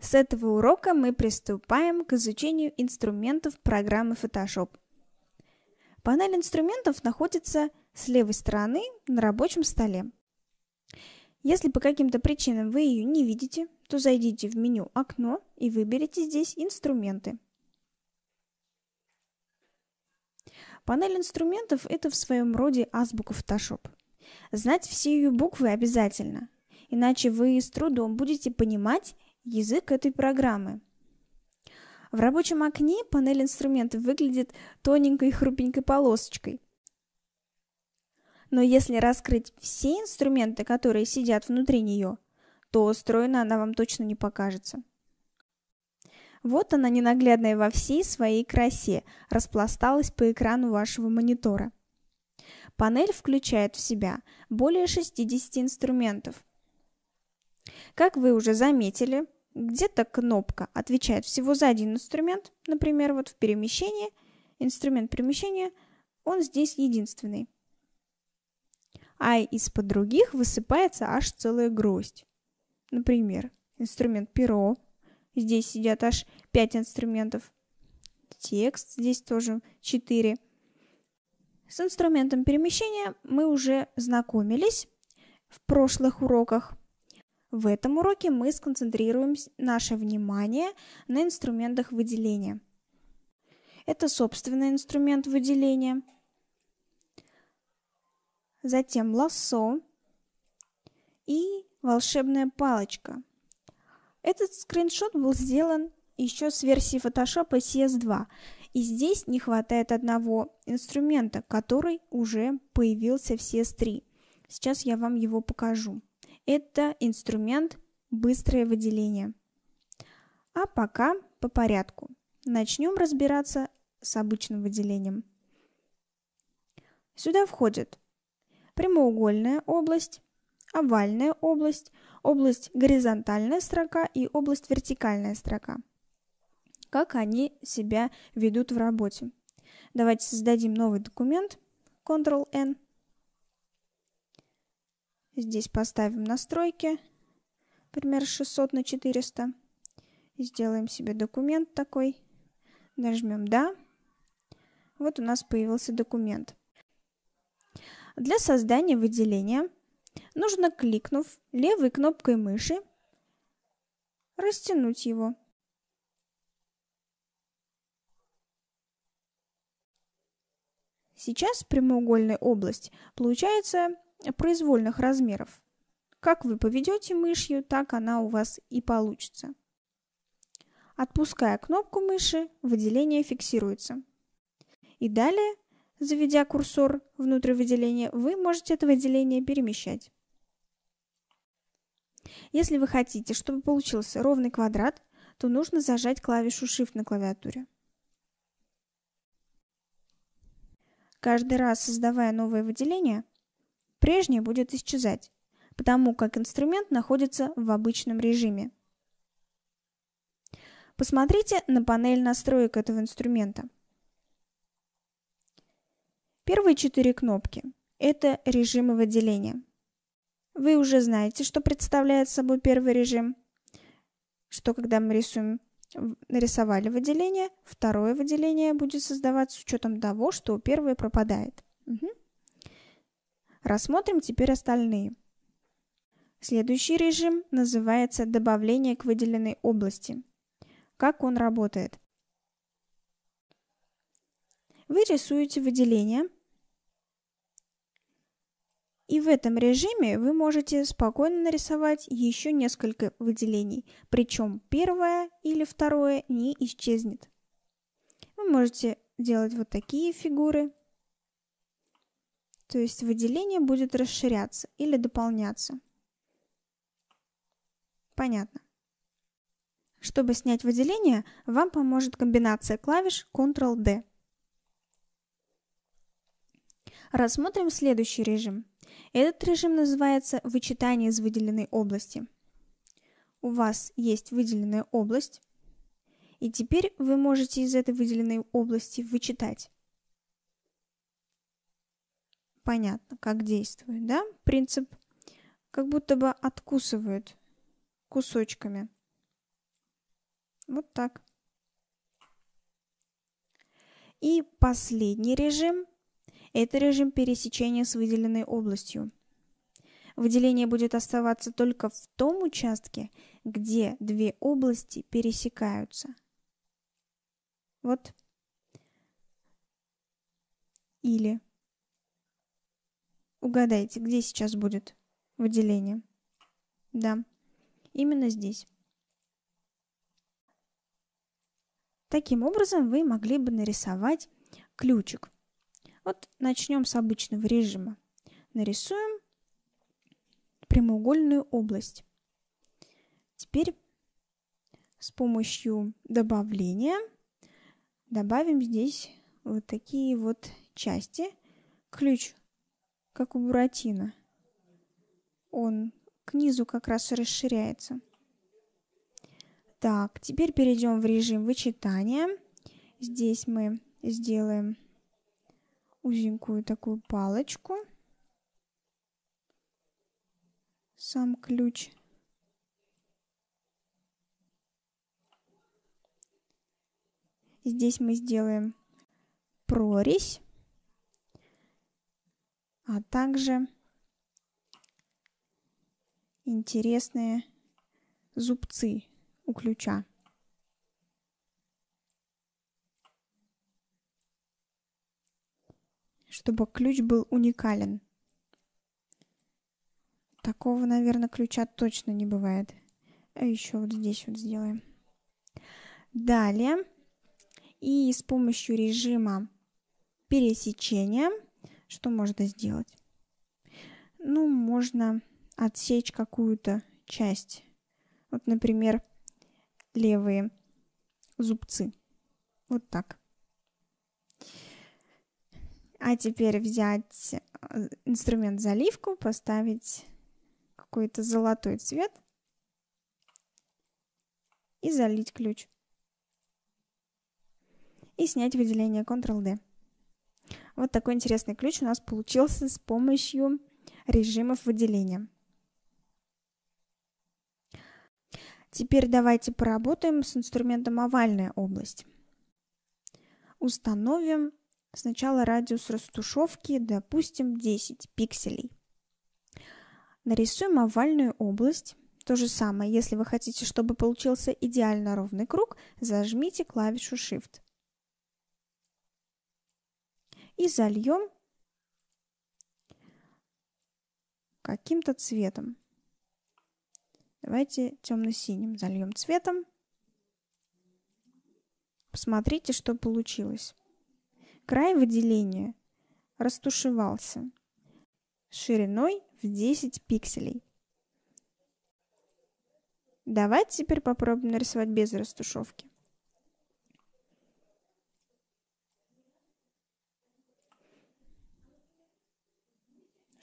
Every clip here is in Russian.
С этого урока мы приступаем к изучению инструментов программы Photoshop. Панель инструментов находится с левой стороны на рабочем столе. Если по каким-то причинам вы ее не видите, то зайдите в меню «Окно» и выберите здесь «Инструменты». Панель инструментов – это в своем роде азбука Photoshop. Знать все ее буквы обязательно, иначе вы с трудом будете понимать язык этой программы. В рабочем окне панель инструментов выглядит тоненькой хрупенькой полосочкой. Но если раскрыть все инструменты, которые сидят внутри нее, то устроена она вам точно не покажется. Вот она, ненаглядная во всей своей красе, распласталась по экрану вашего монитора. Панель включает в себя более 60 инструментов, как вы уже заметили, где-то кнопка отвечает всего за один инструмент, например, вот в перемещении, инструмент перемещения, он здесь единственный. А из-под других высыпается аж целая гроздь. Например, инструмент перо, здесь сидят аж 5 инструментов, текст, здесь тоже 4. С инструментом перемещения мы уже знакомились в прошлых уроках. В этом уроке мы сконцентрируем наше внимание на инструментах выделения. Это собственный инструмент выделения, затем лассо и волшебная палочка. Этот скриншот был сделан еще с версии Photoshop CS2, и здесь не хватает одного инструмента, который уже появился в CS3. Сейчас я вам его покажу. Это инструмент быстрое выделение. А пока по порядку. Начнем разбираться с обычным выделением. Сюда входит прямоугольная область, овальная область, область горизонтальная строка и область вертикальная строка. Как они себя ведут в работе. Давайте создадим новый документ Ctrl-N Здесь поставим настройки, например, 600 на 400. Сделаем себе документ такой. Нажмем «Да». Вот у нас появился документ. Для создания выделения нужно, кликнув левой кнопкой мыши, растянуть его. Сейчас прямоугольная область получается произвольных размеров. Как вы поведете мышью, так она у вас и получится. Отпуская кнопку мыши, выделение фиксируется. И далее, заведя курсор внутрь выделения, вы можете это выделение перемещать. Если вы хотите, чтобы получился ровный квадрат, то нужно зажать клавишу Shift на клавиатуре. Каждый раз создавая новое выделение – прежнее будет исчезать, потому как инструмент находится в обычном режиме. Посмотрите на панель настроек этого инструмента. Первые четыре кнопки – это режимы выделения. Вы уже знаете, что представляет собой первый режим, что когда мы рисуем, нарисовали выделение, второе выделение будет создаваться с учетом того, что первое пропадает. Угу. Рассмотрим теперь остальные. Следующий режим называется «Добавление к выделенной области». Как он работает? Вы рисуете выделение, и в этом режиме вы можете спокойно нарисовать еще несколько выделений, причем первое или второе не исчезнет. Вы можете делать вот такие фигуры – то есть выделение будет расширяться или дополняться. Понятно. Чтобы снять выделение, вам поможет комбинация клавиш Ctrl-D. Рассмотрим следующий режим. Этот режим называется «Вычитание из выделенной области». У вас есть выделенная область, и теперь вы можете из этой выделенной области вычитать понятно, как действует, да? Принцип как будто бы откусывают кусочками. Вот так. И последний режим – это режим пересечения с выделенной областью. Выделение будет оставаться только в том участке, где две области пересекаются. Вот. Или Угадайте, где сейчас будет выделение? Да, именно здесь. Таким образом вы могли бы нарисовать ключик. Вот начнем с обычного режима. Нарисуем прямоугольную область. Теперь с помощью добавления добавим здесь вот такие вот части. Ключ как у Буратино. Он к низу как раз расширяется. Так, теперь перейдем в режим вычитания. Здесь мы сделаем узенькую такую палочку. Сам ключ. Здесь мы сделаем прорезь а также интересные зубцы у ключа. Чтобы ключ был уникален. Такого, наверное, ключа точно не бывает. А еще вот здесь вот сделаем. Далее. И с помощью режима пересечения что можно сделать? Ну, можно отсечь какую-то часть. Вот, например, левые зубцы. Вот так. А теперь взять э, инструмент заливку, поставить какой-то золотой цвет и залить ключ. И снять выделение Ctrl-D. Вот такой интересный ключ у нас получился с помощью режимов выделения. Теперь давайте поработаем с инструментом овальная область. Установим сначала радиус растушевки, допустим, 10 пикселей. Нарисуем овальную область. То же самое, если вы хотите, чтобы получился идеально ровный круг, зажмите клавишу Shift и зальем каким-то цветом. Давайте темно-синим зальем цветом. Посмотрите, что получилось. Край выделения растушевался шириной в 10 пикселей. Давайте теперь попробуем нарисовать без растушевки.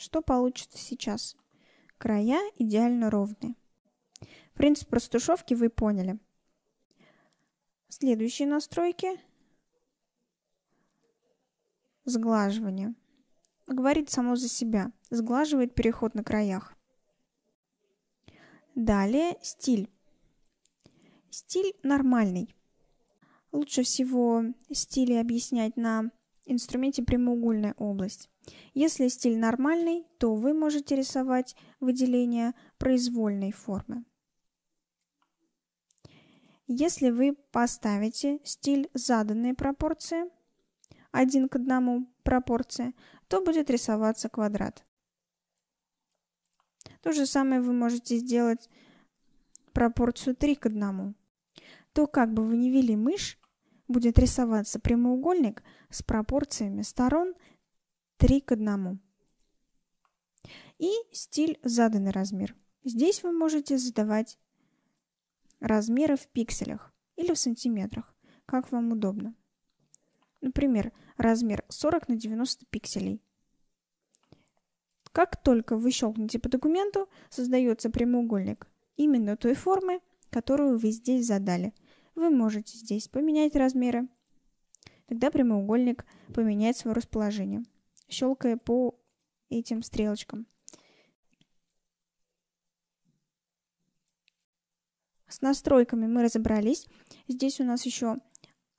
Что получится сейчас? Края идеально ровные. Принцип растушевки вы поняли. Следующие настройки. Сглаживание. Говорит само за себя. Сглаживает переход на краях. Далее стиль. Стиль нормальный. Лучше всего стили объяснять на инструменте прямоугольная область. Если стиль нормальный, то вы можете рисовать выделение произвольной формы. Если вы поставите стиль заданные пропорции, один к одному пропорции, то будет рисоваться квадрат. То же самое вы можете сделать пропорцию 3 к 1. То как бы вы ни вели мышь, будет рисоваться прямоугольник с пропорциями сторон 3 к 1. И стиль заданный размер. Здесь вы можете задавать размеры в пикселях или в сантиметрах, как вам удобно. Например, размер 40 на 90 пикселей. Как только вы щелкнете по документу, создается прямоугольник именно той формы, которую вы здесь задали. Вы можете здесь поменять размеры. Тогда прямоугольник поменяет свое расположение щелкая по этим стрелочкам. С настройками мы разобрались. Здесь у нас еще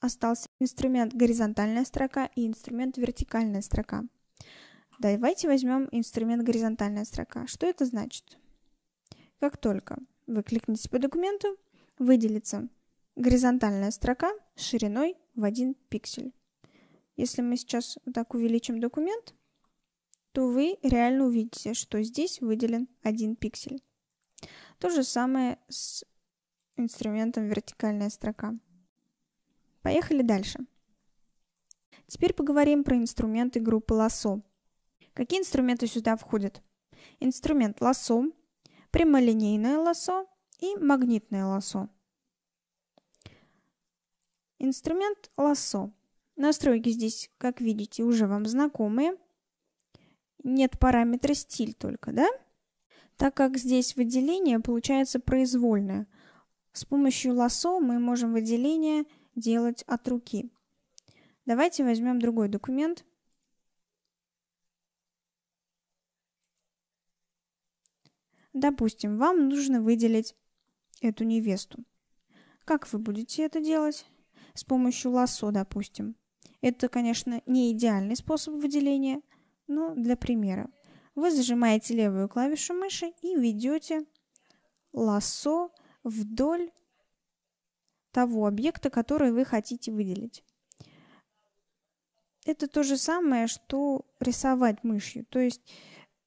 остался инструмент горизонтальная строка и инструмент вертикальная строка. Давайте возьмем инструмент горизонтальная строка. Что это значит? Как только вы кликните по документу, выделится горизонтальная строка шириной в 1 пиксель. Если мы сейчас вот так увеличим документ, то вы реально увидите, что здесь выделен один пиксель. То же самое с инструментом вертикальная строка. Поехали дальше. Теперь поговорим про инструменты группы лассо. Какие инструменты сюда входят? Инструмент лассо, прямолинейное лассо и магнитное лассо. Инструмент лассо Настройки здесь, как видите, уже вам знакомые. Нет параметра стиль только, да? Так как здесь выделение получается произвольное, с помощью лассо мы можем выделение делать от руки. Давайте возьмем другой документ. Допустим, вам нужно выделить эту невесту. Как вы будете это делать? С помощью лассо, допустим. Это, конечно, не идеальный способ выделения, но для примера. Вы зажимаете левую клавишу мыши и ведете лассо вдоль того объекта, который вы хотите выделить. Это то же самое, что рисовать мышью. То есть,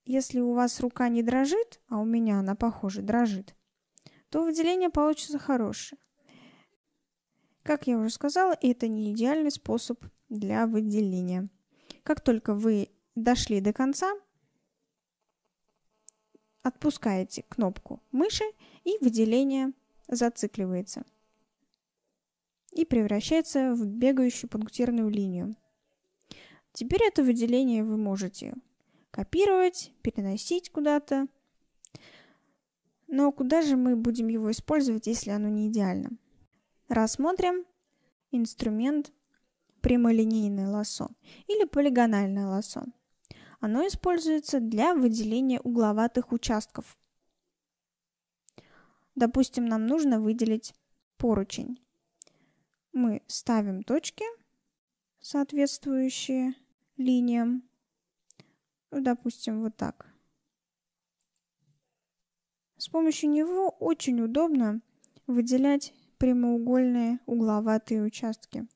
если у вас рука не дрожит, а у меня она, похоже, дрожит, то выделение получится хорошее. Как я уже сказала, это не идеальный способ для выделения. Как только вы дошли до конца, отпускаете кнопку мыши и выделение зацикливается и превращается в бегающую пунктирную линию. Теперь это выделение вы можете копировать, переносить куда-то. Но куда же мы будем его использовать, если оно не идеально? Рассмотрим инструмент прямолинейное лассо или полигональное лассо. Оно используется для выделения угловатых участков. Допустим, нам нужно выделить поручень. Мы ставим точки, соответствующие линиям. допустим, вот так. С помощью него очень удобно выделять прямоугольные угловатые участки.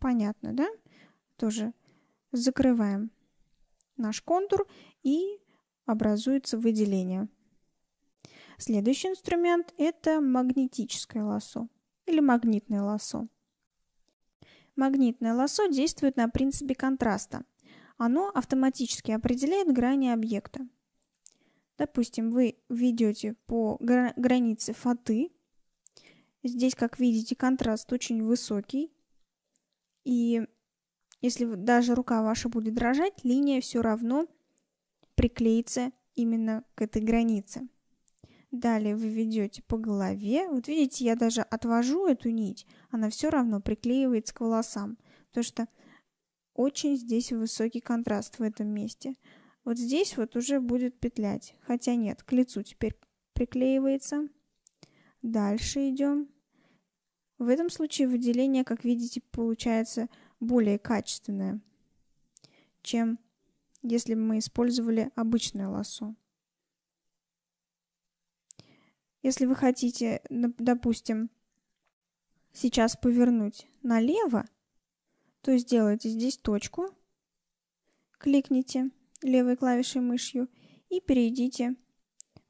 Понятно, да? Тоже закрываем наш контур и образуется выделение. Следующий инструмент – это магнетическое лосо, или магнитное лосо. Магнитное лосо действует на принципе контраста. Оно автоматически определяет грани объекта. Допустим, вы ведете по границе фаты. Здесь, как видите, контраст очень высокий, и если даже рука ваша будет дрожать, линия все равно приклеится именно к этой границе. Далее вы ведете по голове. Вот видите, я даже отвожу эту нить, она все равно приклеивается к волосам, потому что очень здесь высокий контраст в этом месте. Вот здесь вот уже будет петлять, хотя нет, к лицу теперь приклеивается. Дальше идем. В этом случае выделение, как видите, получается более качественное, чем если бы мы использовали обычное лосо. Если вы хотите, допустим, сейчас повернуть налево, то сделайте здесь точку, кликните левой клавишей мышью и перейдите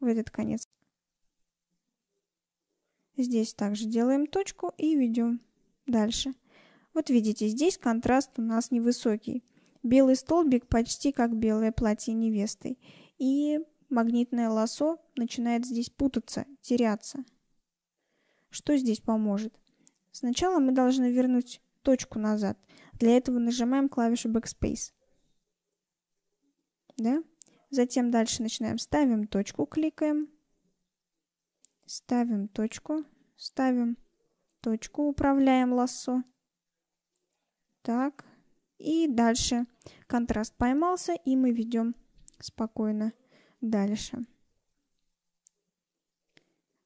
в этот конец Здесь также делаем точку и ведем дальше. Вот видите, здесь контраст у нас невысокий. Белый столбик почти как белое платье невесты. И магнитное лосо начинает здесь путаться, теряться. Что здесь поможет? Сначала мы должны вернуть точку назад. Для этого нажимаем клавишу Backspace. Да? Затем дальше начинаем, ставим точку, кликаем. Ставим точку. Ставим точку. Управляем лассо. Так. И дальше контраст поймался, и мы ведем спокойно дальше.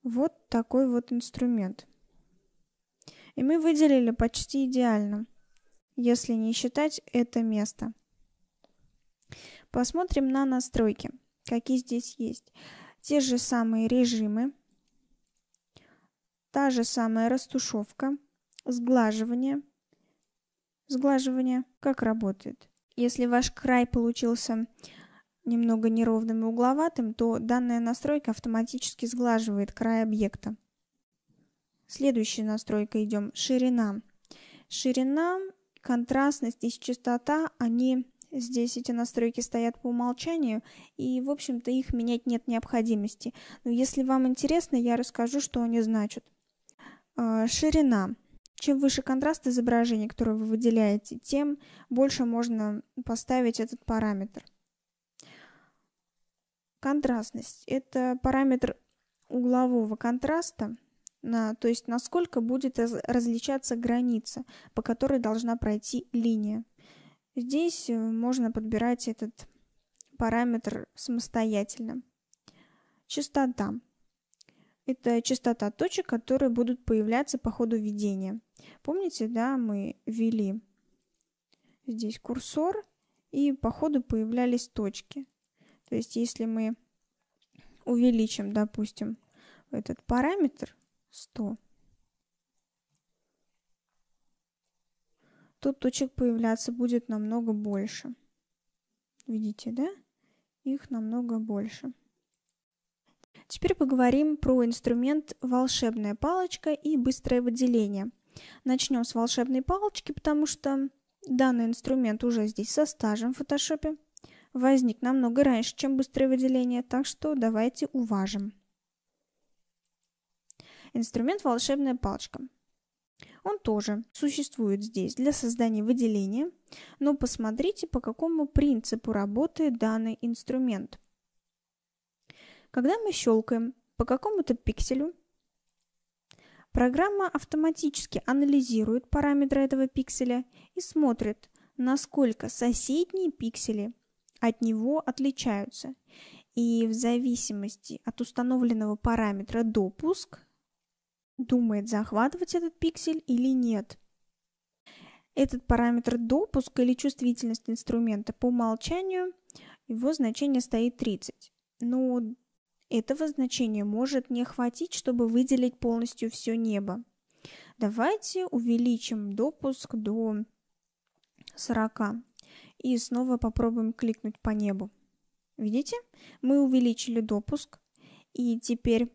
Вот такой вот инструмент. И мы выделили почти идеально, если не считать это место. Посмотрим на настройки, какие здесь есть. Те же самые режимы, та же самая растушевка, сглаживание. Сглаживание как работает? Если ваш край получился немного неровным и угловатым, то данная настройка автоматически сглаживает край объекта. Следующая настройка идем. Ширина. Ширина, контрастность и частота, они Здесь эти настройки стоят по умолчанию, и, в общем-то, их менять нет необходимости. Но если вам интересно, я расскажу, что они значат. А, ширина. Чем выше контраст изображения, которое вы выделяете, тем больше можно поставить этот параметр. Контрастность – это параметр углового контраста, на, то есть насколько будет различаться граница, по которой должна пройти линия. Здесь э, можно подбирать этот параметр самостоятельно. Частота это частота точек, которые будут появляться по ходу введения. Помните, да, мы ввели здесь курсор, и по ходу появлялись точки. То есть, если мы увеличим, допустим, этот параметр 100, то точек появляться будет намного больше. Видите, да? Их намного больше. Теперь поговорим про инструмент волшебная палочка и быстрое выделение. Начнем с волшебной палочки, потому что данный инструмент уже здесь со стажем в фотошопе. Возник намного раньше, чем быстрое выделение, так что давайте уважим. Инструмент волшебная палочка. Он тоже существует здесь для создания выделения, но посмотрите, по какому принципу работает данный инструмент. Когда мы щелкаем по какому-то пикселю, программа автоматически анализирует параметры этого пикселя и смотрит, насколько соседние пиксели от него отличаются. И в зависимости от установленного параметра допуск думает, захватывать этот пиксель или нет. Этот параметр допуска или чувствительность инструмента по умолчанию, его значение стоит 30. Но этого значения может не хватить, чтобы выделить полностью все небо. Давайте увеличим допуск до 40 и снова попробуем кликнуть по небу. Видите? Мы увеличили допуск, и теперь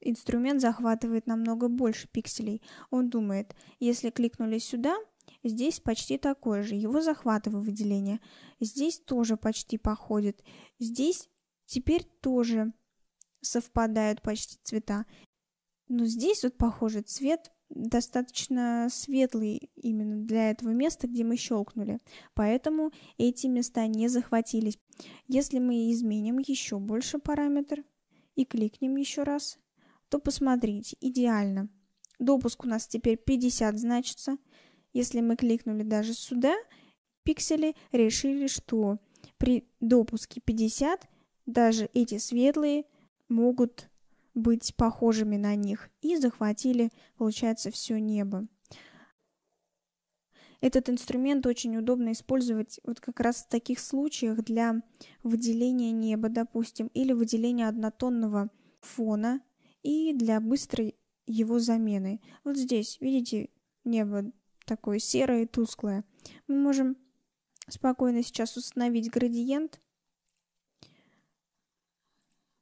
инструмент захватывает намного больше пикселей. Он думает, если кликнули сюда, здесь почти такое же, его захватываю выделение. Здесь тоже почти походит. Здесь Теперь тоже совпадают почти цвета. Но здесь вот, похоже, цвет достаточно светлый именно для этого места, где мы щелкнули. Поэтому эти места не захватились. Если мы изменим еще больше параметр и кликнем еще раз, то посмотрите, идеально. Допуск у нас теперь 50 значится. Если мы кликнули даже сюда, пиксели решили, что при допуске 50 даже эти светлые могут быть похожими на них, и захватили, получается, все небо. Этот инструмент очень удобно использовать вот как раз в таких случаях для выделения неба, допустим, или выделения однотонного фона и для быстрой его замены. Вот здесь, видите, небо такое серое и тусклое. Мы можем спокойно сейчас установить градиент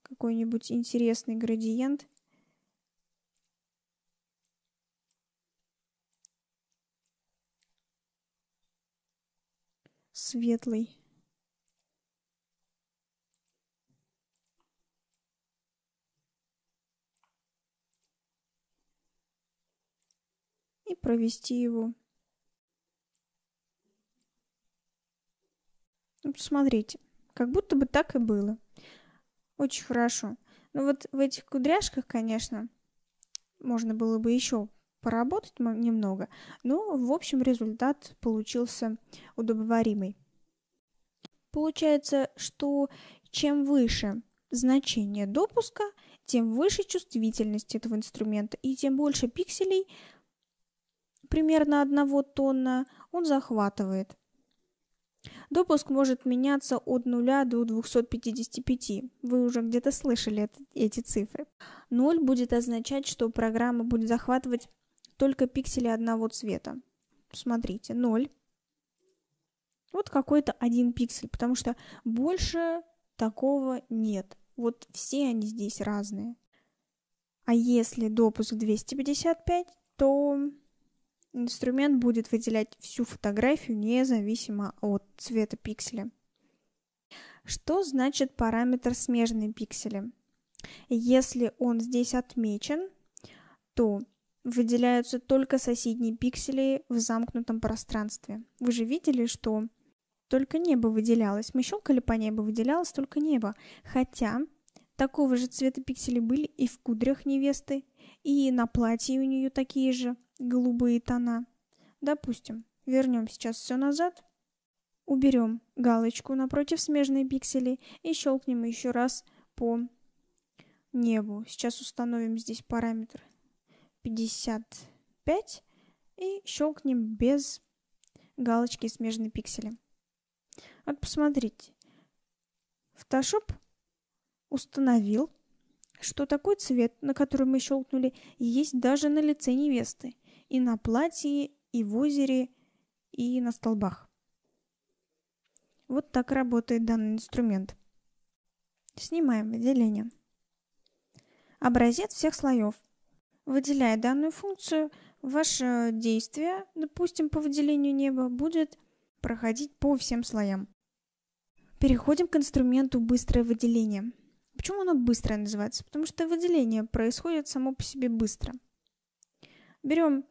какой-нибудь интересный градиент. Светлый. И провести его. Ну, Смотрите, как будто бы так и было. Очень хорошо. Ну вот в этих кудряшках, конечно, можно было бы еще поработать немного, но, в общем, результат получился удобоваримый. Получается, что чем выше значение допуска, тем выше чувствительность этого инструмента, и тем больше пикселей примерно одного тонна он захватывает – Допуск может меняться от 0 до 255. Вы уже где-то слышали эти цифры. 0 будет означать, что программа будет захватывать только пиксели одного цвета. Смотрите, 0. Вот какой-то один пиксель, потому что больше такого нет. Вот все они здесь разные. А если допуск 255, то Инструмент будет выделять всю фотографию независимо от цвета пикселя. Что значит параметр смежные пиксели? Если он здесь отмечен, то выделяются только соседние пиксели в замкнутом пространстве. Вы же видели, что только небо выделялось. Мы щелкали по небу, выделялось только небо. Хотя такого же цвета пиксели были и в кудрях невесты, и на платье у нее такие же – голубые тона. Допустим, вернем сейчас все назад, уберем галочку напротив смежной пикселей и щелкнем еще раз по небу. Сейчас установим здесь параметр 55 и щелкнем без галочки смежные пиксели. Вот посмотрите. Photoshop установил, что такой цвет, на который мы щелкнули, есть даже на лице невесты и на платье, и в озере, и на столбах. Вот так работает данный инструмент. Снимаем выделение. Образец всех слоев. Выделяя данную функцию, ваше действие, допустим, по выделению неба, будет проходить по всем слоям. Переходим к инструменту «Быстрое выделение». Почему оно быстрое называется? Потому что выделение происходит само по себе быстро. Берем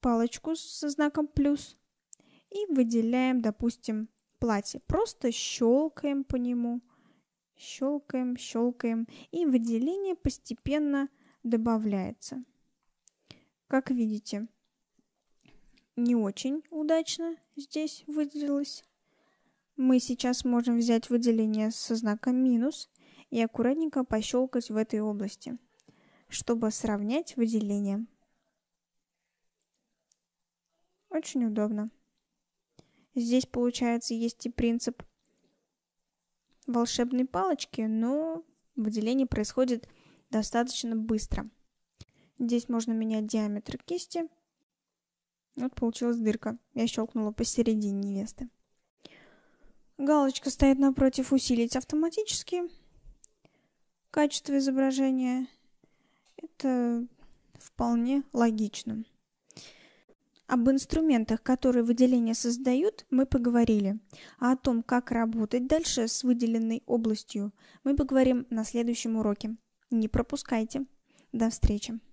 палочку со знаком плюс и выделяем, допустим, платье. Просто щелкаем по нему, щелкаем, щелкаем, и выделение постепенно добавляется. Как видите, не очень удачно здесь выделилось. Мы сейчас можем взять выделение со знаком минус и аккуратненько пощелкать в этой области, чтобы сравнять выделение. Очень удобно. Здесь, получается, есть и принцип волшебной палочки, но выделение происходит достаточно быстро. Здесь можно менять диаметр кисти. Вот получилась дырка. Я щелкнула посередине невесты. Галочка стоит напротив «Усилить автоматически». Качество изображения. Это вполне логично. Об инструментах, которые выделения создают, мы поговорили. А о том, как работать дальше с выделенной областью, мы поговорим на следующем уроке. Не пропускайте. До встречи.